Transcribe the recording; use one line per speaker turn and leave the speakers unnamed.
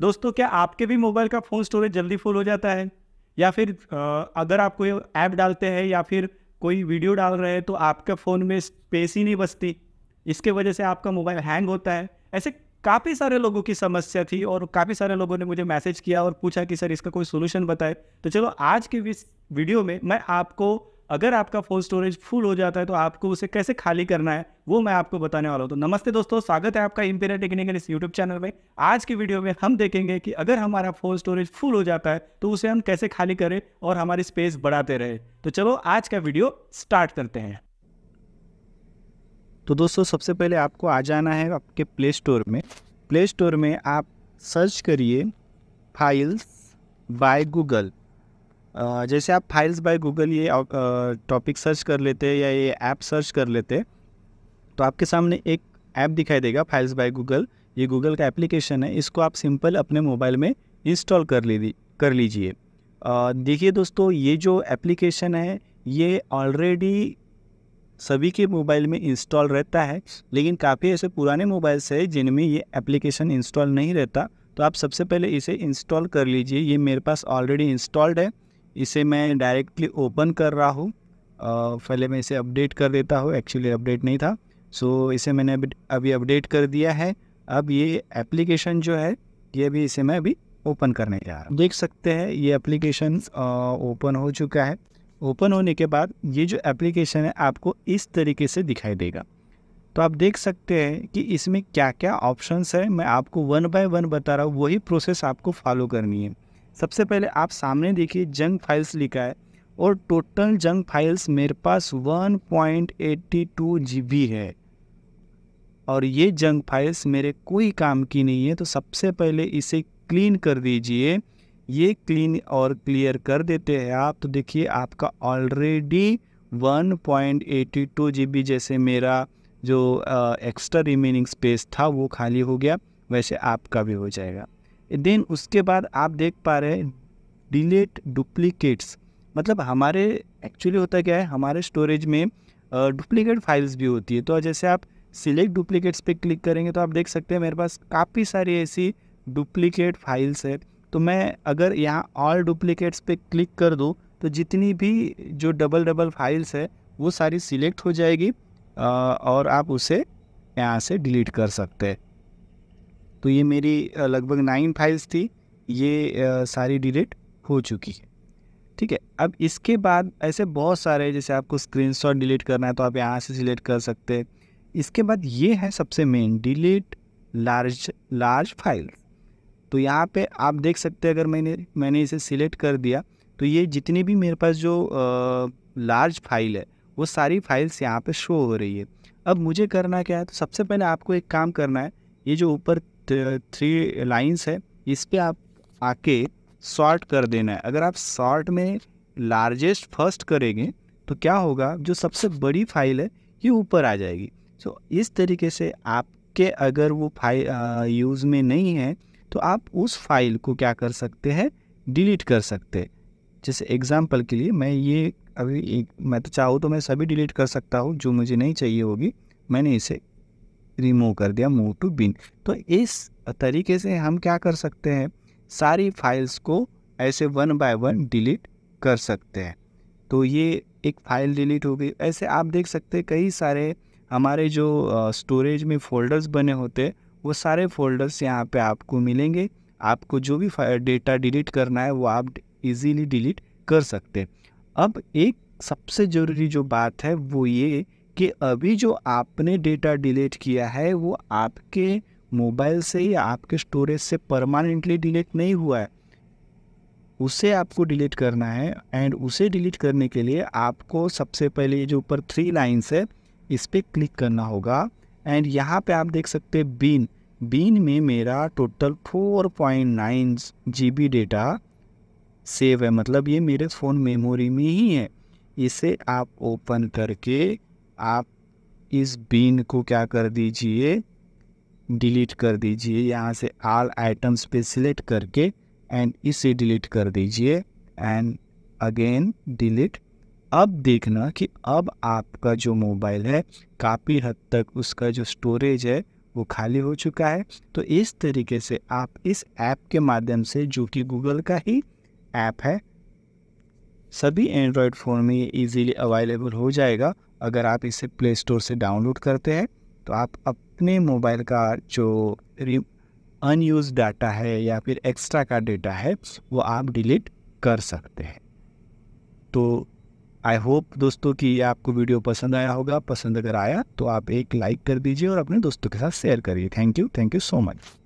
दोस्तों क्या आपके भी मोबाइल का फ़ोन स्टोरेज जल्दी फुल हो जाता है या फिर अगर आप कोई ऐप डालते हैं या फिर कोई वीडियो डाल रहे हैं तो आपके फ़ोन में स्पेस ही नहीं बचती इसके वजह से आपका मोबाइल हैंग होता है ऐसे काफ़ी सारे लोगों की समस्या थी और काफ़ी सारे लोगों ने मुझे मैसेज किया और पूछा कि सर इसका कोई सोल्यूशन बताए तो चलो आज के इस वीडियो में मैं आपको अगर आपका फोन स्टोरेज फुल हो जाता है तो आपको उसे कैसे खाली करना है वो मैं आपको बताने वाला हूँ तो नमस्ते दोस्तों स्वागत है आपका इंपेरियर टेक्निकल इस यूट्यूब चैनल में आज की वीडियो में हम देखेंगे कि अगर हमारा फोन स्टोरेज फुल हो जाता है तो उसे हम कैसे खाली करें और हमारी स्पेस बढ़ाते रहे तो चलो आज का वीडियो स्टार्ट करते हैं तो दोस्तों सबसे पहले आपको आ जाना है आपके प्ले स्टोर में प्ले स्टोर में आप सर्च करिए फाइल्स बाय गूगल जैसे आप फाइल्स बाय गूगल ये टॉपिक सर्च कर लेते हैं या ये ऐप सर्च कर लेते तो आपके सामने एक ऐप दिखाई देगा फाइल्स बाय गूगल ये गूगल का एप्लीकेशन है इसको आप सिंपल अपने मोबाइल में इंस्टॉल कर ली कर लीजिए देखिए दोस्तों ये जो एप्लीकेशन है ये ऑलरेडी सभी के मोबाइल में इंस्टॉल रहता है लेकिन काफ़ी ऐसे पुराने मोबाइल्स है जिनमें ये एप्लीकेशन इंस्टॉल नहीं रहता तो आप सबसे पहले इसे इंस्टॉल कर लीजिए ये मेरे पास ऑलरेडी इंस्टॉल्ड है इसे मैं डायरेक्टली ओपन कर रहा हूँ पहले मैं इसे अपडेट कर देता हूँ एक्चुअली अपडेट नहीं था सो so, इसे मैंने अभी अभी अपडेट कर दिया है अब ये एप्लीकेशन जो है ये भी इसे मैं अभी ओपन करने जा रहा हूँ देख सकते हैं ये एप्लीकेशन ओपन हो चुका है ओपन होने के बाद ये जो एप्लीकेशन है आपको इस तरीके से दिखाई देगा तो आप देख सकते हैं कि इसमें क्या क्या ऑप्शंस है मैं आपको वन बाय वन बता रहा हूँ वही प्रोसेस आपको फॉलो करनी है सबसे पहले आप सामने देखिए जंग फाइल्स लिखा है और टोटल जंग फाइल्स मेरे पास 1.82 पॉइंट है और ये जंग फाइल्स मेरे कोई काम की नहीं है तो सबसे पहले इसे क्लीन कर दीजिए ये क्लीन और क्लियर कर देते हैं आप तो देखिए आपका ऑलरेडी 1.82 बी जैसे मेरा जो एक्स्ट्रा रिमेनिंग स्पेस था वो खाली हो गया वैसे आपका भी हो जाएगा देन उसके बाद आप देख पा रहे हैं डिलीट डुप्लीकेट्स मतलब हमारे एक्चुअली होता क्या है हमारे स्टोरेज में डुप्लीकेट फाइल्स भी होती है तो जैसे आप सिलेक्ट डुप्लीकेट्स पे क्लिक करेंगे तो आप देख सकते हैं मेरे पास काफ़ी सारी ऐसी डुप्लीकेट फाइल्स है तो मैं अगर यहाँ ऑल डुप्लीकेट्स पे क्लिक कर दूँ तो जितनी भी जो डबल डबल फाइल्स है वो सारी सिलेक्ट हो जाएगी और आप उसे यहाँ से डिलीट कर सकते हैं तो ये मेरी लगभग नाइन फाइल्स थी ये सारी डिलीट हो चुकी है ठीक है अब इसके बाद ऐसे बहुत सारे जैसे आपको स्क्रीन डिलीट करना है तो आप यहाँ से सिलेक्ट कर सकते हैं इसके बाद ये है सबसे main delete large large file तो यहाँ पे आप देख सकते हैं अगर मैंने मैंने इसे सिलेक्ट कर दिया तो ये जितनी भी मेरे पास जो लार्ज फाइल है वो सारी फाइल्स यहाँ पे शो हो रही है अब मुझे करना क्या है तो सबसे पहले आपको एक काम करना है ये जो ऊपर थ्री लाइंस है इस पर आप आके शॉर्ट कर देना है अगर आप शॉर्ट में लार्जेस्ट फर्स्ट करेंगे तो क्या होगा जो सबसे बड़ी फाइल है ये ऊपर आ जाएगी सो so, इस तरीके से आपके अगर वो फाइल यूज़ में नहीं है तो आप उस फाइल को क्या कर सकते हैं डिलीट कर सकते हैं जैसे एग्ज़ाम्पल के लिए मैं ये अभी एक, मैं तो चाहूँ तो मैं सभी डिलीट कर सकता हूँ जो मुझे नहीं चाहिए होगी मैंने इसे रिमूव कर दिया मूव टू बिन तो इस तरीके से हम क्या कर सकते हैं सारी फाइल्स को ऐसे वन बाय वन डिलीट कर सकते हैं तो ये एक फ़ाइल डिलीट हो गई ऐसे आप देख सकते हैं कई सारे हमारे जो स्टोरेज में फ़ोल्डर्स बने होते वो सारे फ़ोल्डर्स यहाँ पे आपको मिलेंगे आपको जो भी डेटा डिलीट करना है वो आप इजीली डिलीट कर सकते हैं अब एक सबसे ज़रूरी जो बात है वो ये कि अभी जो आपने डेटा डिलीट किया है वो आपके मोबाइल से या आपके स्टोरेज से परमानेंटली डिलीट नहीं हुआ है उसे आपको डिलीट करना है एंड उसे डिलीट करने के लिए आपको सबसे पहले जो ऊपर थ्री लाइन्स है इस पर क्लिक करना होगा एंड यहाँ पे आप देख सकते हैं बीन बीन में मेरा टोटल 4.9 बी डेटा सेव है मतलब ये मेरे फ़ोन मेमोरी में ही है इसे आप ओपन करके आप इस बीन को क्या कर दीजिए डिलीट कर दीजिए यहाँ से आल आइटम्स पे सिलेक्ट करके एंड इसे डिलीट कर दीजिए एंड अगेन डिलीट अब देखना कि अब आपका जो मोबाइल है काफ़ी हद तक उसका जो स्टोरेज है वो खाली हो चुका है तो इस तरीके से आप इस ऐप के माध्यम से जो कि गूगल का ही ऐप है सभी एंड्रॉयड फ़ोन में ये इजीली अवेलेबल हो जाएगा अगर आप इसे प्ले स्टोर से डाउनलोड करते हैं तो आप अपने मोबाइल का जो अनयूज डाटा है या फिर एक्स्ट्रा का डेटा है वो आप डिलीट कर सकते हैं तो आई होप दोस्तों कि आपको वीडियो पसंद आया होगा पसंद अगर आया तो आप एक लाइक कर दीजिए और अपने दोस्तों के साथ शेयर करिए thank you thank you so much